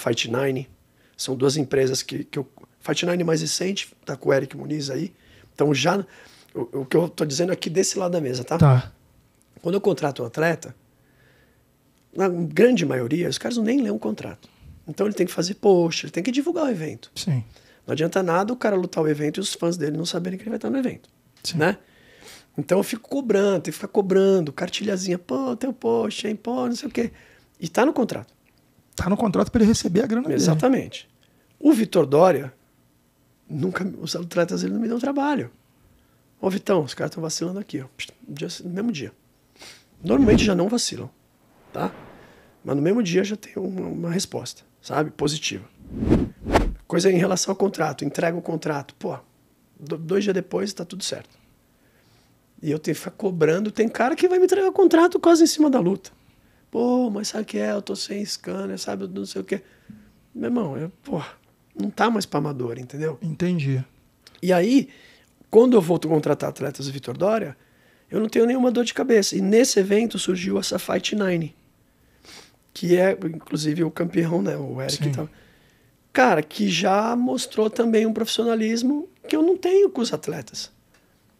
Fight Nine. São duas empresas que, que eu. Fight Nine mais recente, tá com o Eric Muniz aí. Então já. O, o que eu tô dizendo aqui desse lado da mesa, tá? Tá. Quando eu contrato um atleta, na grande maioria, os caras nem lêem um contrato. Então ele tem que fazer post, ele tem que divulgar o evento. Sim. Não adianta nada o cara lutar o evento e os fãs dele não saberem que ele vai estar no evento. Sim. Né? Então eu fico cobrando, tem que ficar cobrando, cartilhazinha, pô, o post, hein, pô, não sei o quê. E tá no contrato. Está no contrato para ele receber a grana Exatamente. dele. Exatamente. O Vitor Dória, nunca, os atletas ele não me deu trabalho. Ô Vitão, os caras estão vacilando aqui, ó. no mesmo dia. Normalmente já não vacilam, tá? Mas no mesmo dia já tem uma, uma resposta, sabe? Positiva. Coisa em relação ao contrato, entrega o contrato. Pô, dois dias depois está tudo certo. E eu tenho que ficar cobrando. Tem cara que vai me entregar o contrato quase em cima da luta. Pô, mas sabe o que é? Eu tô sem scanner, sabe? não sei o que. Meu irmão, eu, pô, não tá mais pra amador, entendeu? Entendi. E aí, quando eu volto a contratar atletas do Vitor Dória, eu não tenho nenhuma dor de cabeça. E nesse evento surgiu essa Fight Nine, que é, inclusive, o campeão, né? O Eric Sim. e tal. Cara, que já mostrou também um profissionalismo que eu não tenho com os atletas.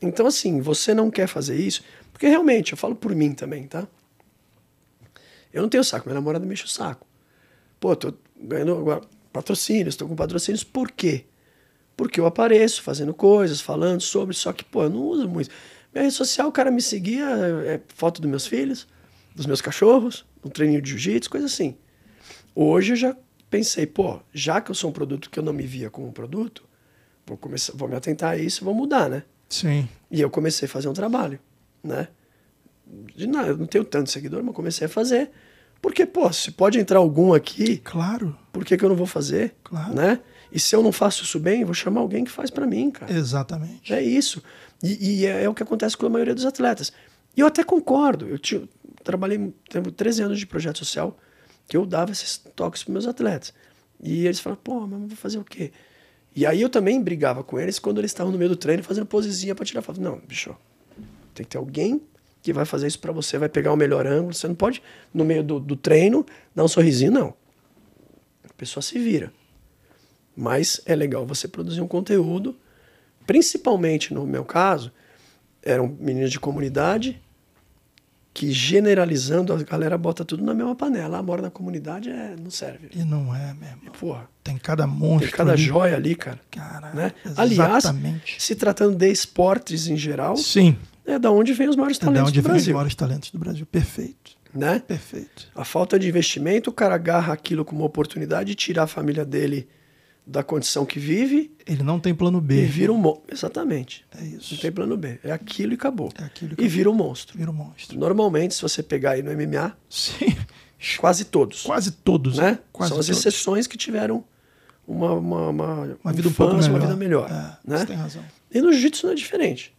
Então, assim, você não quer fazer isso, porque realmente, eu falo por mim também, tá? Eu não tenho saco, minha namorada me enche o saco. Pô, tô ganhando agora patrocínios, tô com patrocínios, por quê? Porque eu apareço fazendo coisas, falando sobre, só que, pô, eu não uso muito. Minha rede social, o cara me seguia, é foto dos meus filhos, dos meus cachorros, um treininho de jiu-jitsu, coisa assim. Hoje eu já pensei, pô, já que eu sou um produto que eu não me via como um produto, vou, começar, vou me atentar a isso e vou mudar, né? Sim. E eu comecei a fazer um trabalho, né? não, eu não tenho tanto seguidor, mas comecei a fazer. Porque, pô, se pode entrar algum aqui. Claro. Por que, que eu não vou fazer? Claro. Né? E se eu não faço isso bem, vou chamar alguém que faz para mim, cara. Exatamente. É isso. E, e é, é, o que acontece com a maioria dos atletas. E eu até concordo. Eu tinha, trabalhei, tenho 13 anos de projeto social, que eu dava esses toques para meus atletas. E eles falavam, pô, mas vou fazer o quê? E aí eu também brigava com eles quando eles estavam no meio do treino fazendo posezinha para tirar foto. Não, bicho, tem que ter alguém que vai fazer isso para você, vai pegar o melhor ângulo. Você não pode, no meio do, do treino, dar um sorrisinho, não. A pessoa se vira. Mas é legal você produzir um conteúdo, principalmente no meu caso, eram meninos de comunidade que generalizando, a galera bota tudo na mesma panela. A ah, mora na comunidade é, não serve. E não é mesmo. E, porra, tem cada monstro. Tem cada ali. joia ali, cara. Cara, né? Aliás, se tratando de esportes em geral. Sim. É da onde vêm os maiores talentos é da onde do vem Brasil. os maiores talentos do Brasil. Perfeito. Né? Perfeito. A falta de investimento, o cara agarra aquilo como uma oportunidade de tirar a família dele da condição que vive. Ele não tem plano B. E vira um monstro. Exatamente. É isso. Não tem plano B. É aquilo e acabou. É aquilo e, acabou. e vira um monstro. Vira um monstro. Normalmente, se você pegar aí no MMA. Sim. Quase todos. Quase todos, né? Quase São as todos. exceções que tiveram uma, uma, uma, uma vida um pouco melhor. uma vida melhor. É, né? Você tem razão. E no jiu-jitsu não é diferente.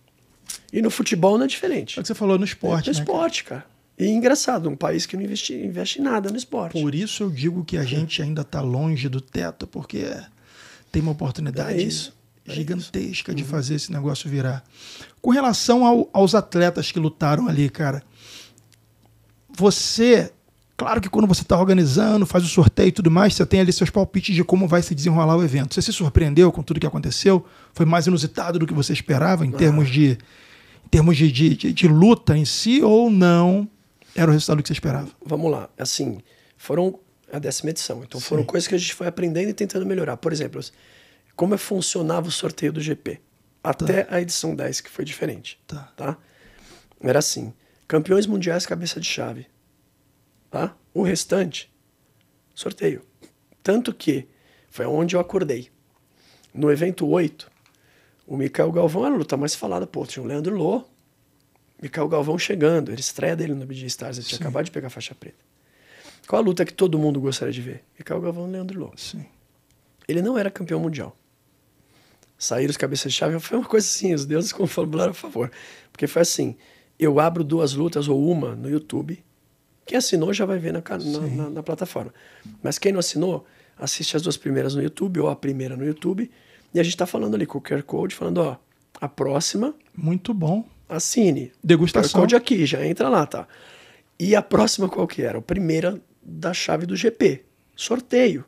E no futebol não é diferente. É o que você falou no esporte. No né, esporte, cara? E é engraçado, um país que não investe, investe nada no esporte. Por isso eu digo que a gente ainda está longe do teto, porque tem uma oportunidade é isso, é gigantesca isso. de uhum. fazer esse negócio virar. Com relação ao, aos atletas que lutaram ali, cara, você Claro que quando você está organizando, faz o sorteio e tudo mais, você tem ali seus palpites de como vai se desenrolar o evento. Você se surpreendeu com tudo que aconteceu? Foi mais inusitado do que você esperava em ah. termos de em termos de, de, de, de, luta em si ou não era o resultado que você esperava? Vamos lá. Assim, foram a décima edição. Então foram coisas que a gente foi aprendendo e tentando melhorar. Por exemplo, como é funcionava o sorteio do GP tá. até tá. a edição 10, que foi diferente. Tá. tá? Era assim: campeões mundiais cabeça de chave Tá? O restante, sorteio. Tanto que foi onde eu acordei. No evento 8, o Mikael Galvão era a luta mais falada. Pô, tinha o Leandro Lô, Mikael Galvão chegando. Ele estreia dele no BG Stars, ele Sim. tinha acabado de pegar a faixa preta. Qual a luta que todo mundo gostaria de ver? Mikael Galvão e Leandro Lô. Sim. Ele não era campeão mundial. Saíram os cabeças de chave, foi uma coisa assim, os deuses confabularam a favor. Porque foi assim, eu abro duas lutas ou uma no YouTube quem assinou já vai ver na, na, na, na plataforma. Mas quem não assinou, assiste as duas primeiras no YouTube ou a primeira no YouTube. E a gente está falando ali com o QR Code, falando, ó, a próxima. Muito bom. Assine. Degustação. QR Code aqui, já entra lá, tá? E a próxima qual que era? A primeira da chave do GP. Sorteio.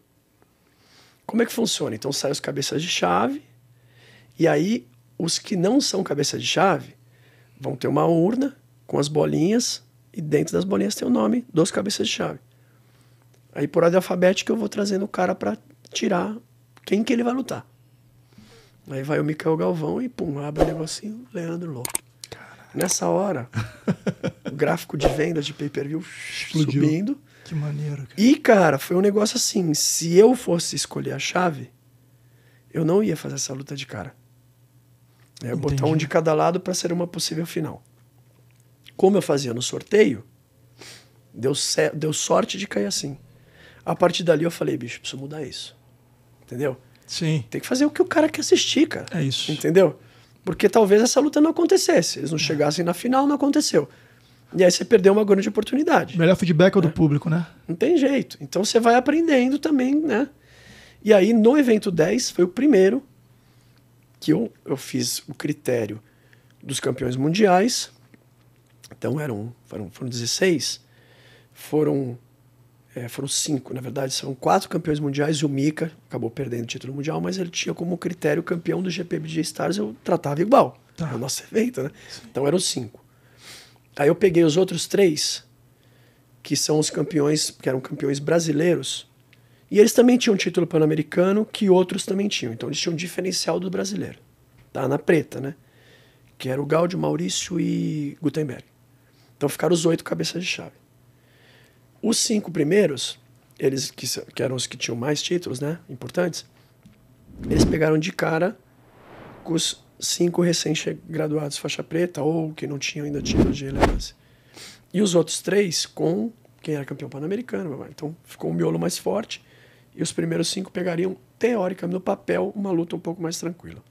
Como é que funciona? Então saem os cabeças de chave, e aí os que não são cabeça de chave vão ter uma urna com as bolinhas e dentro das bolinhas tem o nome dos cabeças de chave. Aí por ordem alfabética eu vou trazendo o cara para tirar quem que ele vai lutar. Aí vai o Micael Galvão e pum, abre o negocinho, Leandro Louco. Nessa hora, o gráfico de vendas de pay-per-view subindo. Que maneiro, cara. E, cara, foi um negócio assim, se eu fosse escolher a chave, eu não ia fazer essa luta de cara. É, botar um de cada lado para ser uma possível final como eu fazia no sorteio, deu, deu sorte de cair assim. A partir dali eu falei, bicho, preciso mudar isso. Entendeu? Sim. Tem que fazer o que o cara quer assistir, cara. É isso. Entendeu? Porque talvez essa luta não acontecesse. Eles não é. chegassem na final, não aconteceu. E aí você perdeu uma grande oportunidade. melhor feedback é o do é. público, né? Não tem jeito. Então você vai aprendendo também, né? E aí no evento 10 foi o primeiro que eu, eu fiz o critério dos campeões mundiais, então eram, foram, foram 16, foram, é, foram cinco, na verdade, são quatro campeões mundiais e o Mika acabou perdendo o título mundial, mas ele tinha como critério campeão do GP BJ Stars, eu tratava igual. Tá. É o nosso evento, né? Sim. Então eram cinco. Aí eu peguei os outros três, que são os campeões, que eram campeões brasileiros, e eles também tinham título pan-americano, que outros também tinham. Então eles tinham um diferencial do brasileiro. Tá na preta, né? Que era o Gaudio, Maurício e Gutenberg. Então ficaram os oito cabeças de chave. Os cinco primeiros, eles que, que eram os que tinham mais títulos, né? Importantes, eles pegaram de cara com os cinco recém-graduados faixa preta ou que não tinham ainda título de relevância. E os outros três com quem era campeão pan-americano. Então ficou um miolo mais forte e os primeiros cinco pegariam, teoricamente, no papel, uma luta um pouco mais tranquila.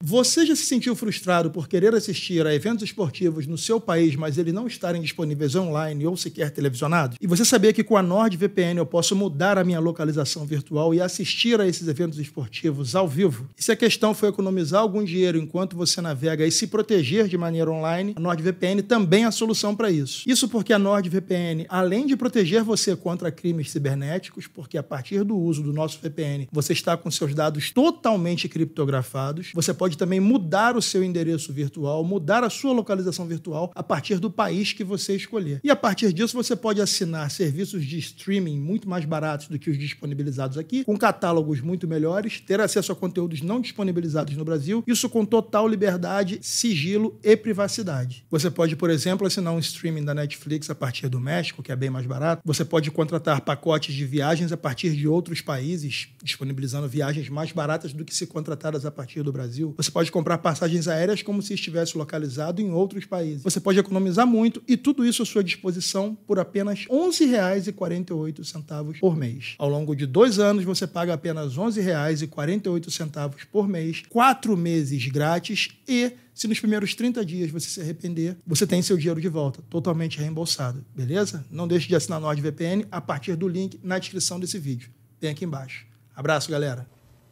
Você já se sentiu frustrado por querer assistir a eventos esportivos no seu país, mas eles não estarem disponíveis online ou sequer televisionados? E você sabia que com a NordVPN eu posso mudar a minha localização virtual e assistir a esses eventos esportivos ao vivo? E se a questão foi economizar algum dinheiro enquanto você navega e se proteger de maneira online, a NordVPN também é a solução para isso. Isso porque a NordVPN, além de proteger você contra crimes cibernéticos, porque a partir do uso do nosso VPN você está com seus dados totalmente criptografados, você pode pode também mudar o seu endereço virtual, mudar a sua localização virtual a partir do país que você escolher. E a partir disso, você pode assinar serviços de streaming muito mais baratos do que os disponibilizados aqui, com catálogos muito melhores, ter acesso a conteúdos não disponibilizados no Brasil, isso com total liberdade, sigilo e privacidade. Você pode, por exemplo, assinar um streaming da Netflix a partir do México, que é bem mais barato. Você pode contratar pacotes de viagens a partir de outros países, disponibilizando viagens mais baratas do que se contratadas a partir do Brasil. Você pode comprar passagens aéreas como se estivesse localizado em outros países. Você pode economizar muito e tudo isso à sua disposição por apenas R$ 11,48 por mês. Ao longo de dois anos, você paga apenas R$ 11,48 por mês, quatro meses grátis e se nos primeiros 30 dias você se arrepender, você tem seu dinheiro de volta, totalmente reembolsado, beleza? Não deixe de assinar NordVPN a partir do link na descrição desse vídeo. Tem aqui embaixo. Abraço, galera.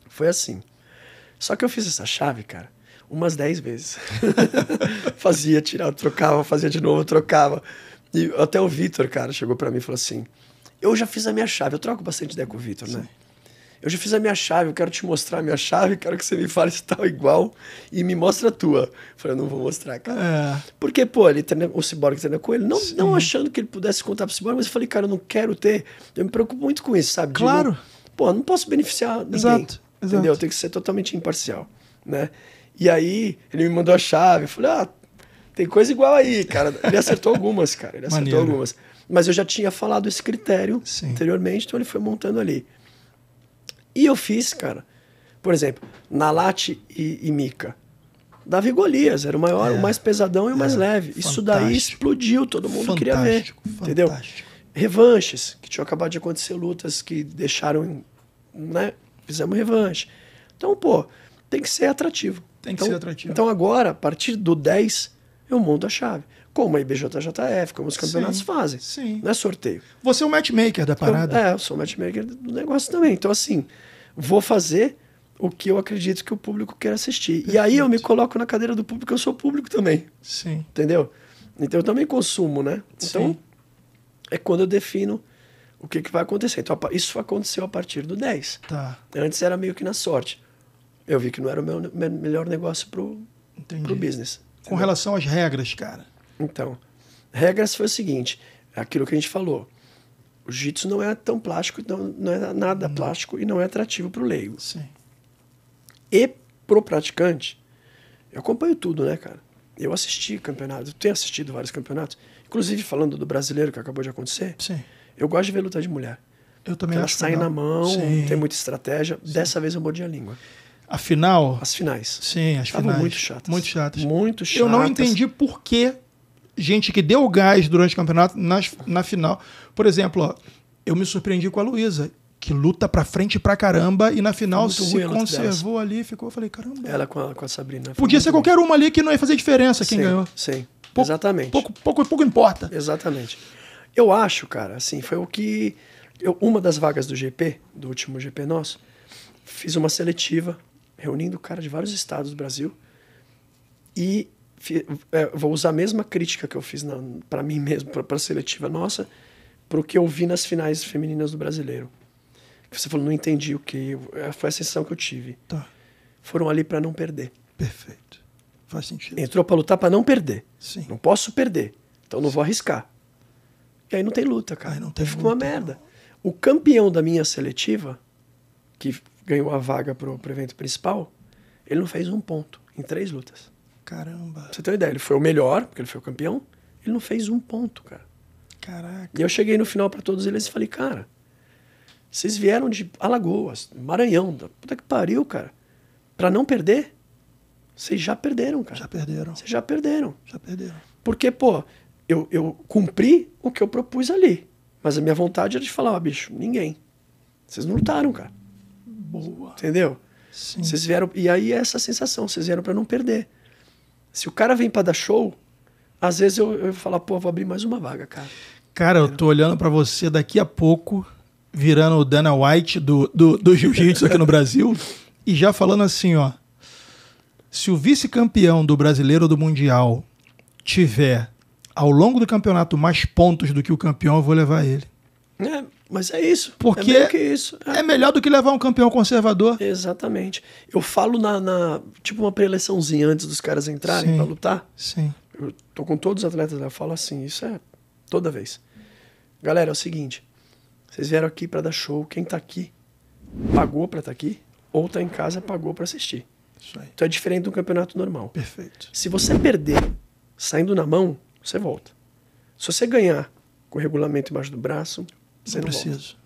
Foi assim. Só que eu fiz essa chave, cara, umas 10 vezes. fazia, tirava, trocava, fazia de novo, trocava. E até o Vitor, cara, chegou para mim e falou assim: Eu já fiz a minha chave, eu troco bastante ideia com o Vitor, né? Eu já fiz a minha chave, eu quero te mostrar a minha chave, quero que você me fale se tal tá igual e me mostra a tua. Eu falei, eu não vou mostrar, cara. É. Porque, pô, ele treina, o Cyborg treina com ele, não, não achando que ele pudesse contar pro Cyborg, mas eu falei, cara, eu não quero ter. Eu me preocupo muito com isso, sabe? Claro. Não, pô, não posso beneficiar ninguém. Exato. Exato. entendeu? Tem que ser totalmente imparcial, né? E aí ele me mandou a chave, eu falei, ah, tem coisa igual aí, cara. Ele acertou algumas, cara, ele acertou Maneiro. algumas. Mas eu já tinha falado esse critério Sim. anteriormente, então ele foi montando ali. E eu fiz, cara, por exemplo, Nalate e, e Mica. Davi Golias, era o maior, é, o mais pesadão e o mais é, leve. Fantástico. Isso daí explodiu, todo mundo fantástico, queria ver. Fantástico. Entendeu? Revanches, que tinham acabado de acontecer lutas que deixaram, né? fizemos revanche. Então, pô, tem que ser atrativo. Tem que então, ser atrativo. Então agora, a partir do 10, eu monto a chave. Como a IBJJF, como os campeonatos sim, fazem. Sim. Não é sorteio. Você é o matchmaker da parada. Eu, é, eu sou o matchmaker do negócio também. Então, assim, vou fazer o que eu acredito que o público quer assistir. Perfeito. E aí eu me coloco na cadeira do público, eu sou público também. Sim. Entendeu? Então eu também consumo, né? Então, sim. é quando eu defino o que, que vai acontecer. Então, isso aconteceu a partir do 10. Tá. Antes era meio que na sorte. Eu vi que não era o meu, meu melhor negócio pro, pro business. Com relação às regras, cara. Então, regras foi o seguinte: aquilo que a gente falou. O jiu-jitsu não é tão plástico, não, não é nada não. Hum. plástico e não é atrativo pro leigo. Sim. E pro praticante, eu acompanho tudo, né, cara? Eu assisti campeonatos, tenho assistido vários campeonatos, inclusive falando do brasileiro que acabou de acontecer. Sim eu gosto de ver luta de mulher. Eu também Porque acho. Elas saem na mão, Sim. tem muita estratégia. Sim. Dessa vez eu mordi a língua. A final? As finais. Sim, as Estavam finais. muito chatas. Muito chatas. Muito chatas. Eu não entendi por que gente que deu gás durante o campeonato nas, na final. Por exemplo, ó, eu me surpreendi com a Luísa, que luta pra frente pra caramba e na final se conservou ali, ficou. Eu falei, caramba. Ela com a, com a Sabrina. Podia ser qualquer uma ali que não ia fazer diferença quem sim, ganhou. Sim. Pouco, Exatamente. Pouco, pouco, pouco importa. Exatamente. Eu acho, cara, assim, foi o que. Eu, uma das vagas do GP, do último GP nosso, fiz uma seletiva, reunindo cara de vários estados do Brasil. E fi, é, vou usar a mesma crítica que eu fiz para mim mesmo, para a seletiva nossa, para que eu vi nas finais femininas do brasileiro. Você falou, não entendi o que. É, foi a sensação que eu tive. Tá. Foram ali para não perder. Perfeito. Faz sentido. Entrou para lutar para não perder. Sim. Não posso perder. Então não Sim. vou arriscar. E aí não tem luta, cara. Aí não teve Ficou uma merda. O campeão da minha seletiva, que ganhou a vaga pro, pro evento principal, ele não fez um ponto em três lutas. Caramba. Pra você tem uma ideia, ele foi o melhor, porque ele foi o campeão, ele não fez um ponto, cara. Caraca. E eu cheguei no final para todos eles e falei, cara, vocês vieram de Alagoas, Maranhão, da puta que pariu, cara. Pra não perder, vocês já perderam, cara. Já perderam. Vocês já perderam. Já perderam. Porque, pô, eu, eu cumpri o que eu propus ali. Mas a minha vontade era de falar, ó, oh, bicho, ninguém. Vocês não lutaram, cara. Boa. Entendeu? Sim. Vocês vieram. E aí é essa sensação, vocês vieram para não perder. Se o cara vem para dar show, às vezes eu, eu falo, pô, vou abrir mais uma vaga, cara. Cara, eu tô olhando para você daqui a pouco, virando o Dana White do, do, do Jiu-Jitsu aqui no Brasil, e já falando assim, ó. Se o vice-campeão do brasileiro do Mundial tiver ao longo do campeonato mais pontos do que o campeão, eu vou levar ele. É, mas é isso. Porque é, isso. é. é melhor do que levar um campeão conservador. Exatamente. Eu falo na, na tipo uma preleçãozinha antes dos caras entrarem para lutar. Sim. Eu tô com todos os atletas, eu falo assim, isso é toda vez. Galera, é o seguinte, vocês vieram aqui para dar show, quem tá aqui pagou para estar tá aqui ou tá em casa pagou para assistir. Isso aí. Então é diferente do campeonato normal. Perfeito. Se você perder saindo na mão, você volta. Se você ganhar com o regulamento embaixo do braço, você não, não precisa. Volta.